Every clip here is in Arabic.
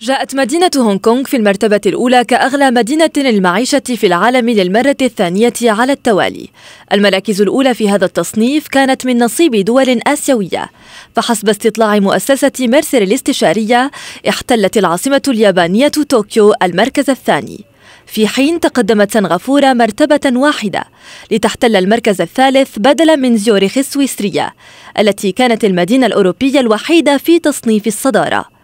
جاءت مدينة هونغ كونغ في المرتبة الأولى كأغلى مدينة للمعيشة في العالم للمرة الثانية على التوالي. المراكز الأولى في هذا التصنيف كانت من نصيب دول آسيوية، فحسب استطلاع مؤسسة ميرسر الاستشارية، احتلت العاصمة اليابانية طوكيو المركز الثاني. في حين تقدمت سنغافورة مرتبة واحدة لتحتل المركز الثالث بدلا من زيوريخ السويسرية التي كانت المدينة الأوروبية الوحيدة في تصنيف الصدارة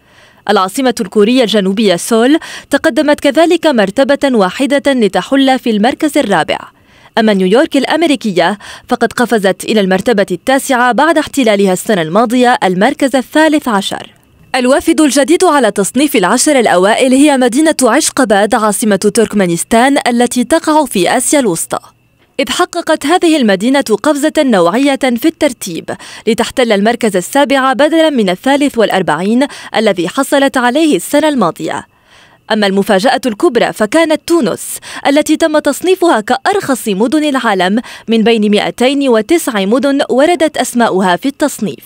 العاصمة الكورية الجنوبية سول تقدمت كذلك مرتبة واحدة لتحل في المركز الرابع أما نيويورك الأمريكية فقد قفزت إلى المرتبة التاسعة بعد احتلالها السنة الماضية المركز الثالث عشر الوافد الجديد على تصنيف العشر الأوائل هي مدينة عشقباد عاصمة تركمانستان التي تقع في آسيا الوسطى إذ حققت هذه المدينة قفزة نوعية في الترتيب لتحتل المركز السابع بدلا من الثالث والأربعين الذي حصلت عليه السنة الماضية أما المفاجأة الكبرى فكانت تونس التي تم تصنيفها كأرخص مدن العالم من بين 209 مدن وردت أسماؤها في التصنيف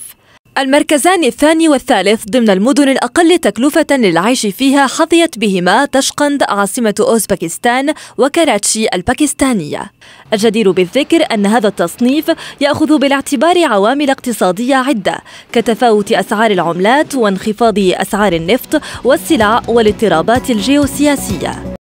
المركزان الثاني والثالث ضمن المدن الأقل تكلفة للعيش فيها حظيت بهما تشقند عاصمة أوزبكستان وكراتشي الباكستانية الجدير بالذكر أن هذا التصنيف يأخذ بالاعتبار عوامل اقتصادية عدة كتفاوت أسعار العملات وانخفاض أسعار النفط والسلع والاضطرابات الجيوسياسية